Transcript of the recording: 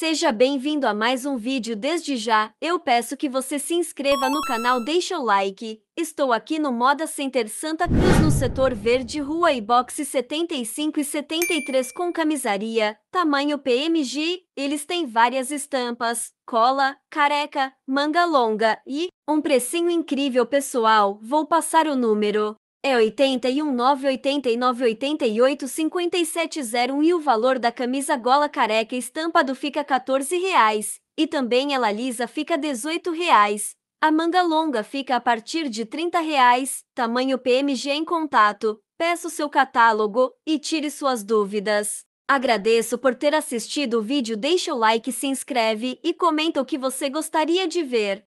Seja bem-vindo a mais um vídeo desde já, eu peço que você se inscreva no canal deixa o like, estou aqui no Moda Center Santa Cruz no setor verde rua e boxe 75 e 73 com camisaria, tamanho PMG, eles têm várias estampas, cola, careca, manga longa e um precinho incrível pessoal, vou passar o número é 81 989 88 5701 e o valor da camisa gola careca estampado fica 14 reais, e também ela lisa fica 18 reais. A manga longa fica a partir de 30 reais, tamanho PMG em contato. Peço seu catálogo e tire suas dúvidas. Agradeço por ter assistido o vídeo, deixa o like, se inscreve e comenta o que você gostaria de ver.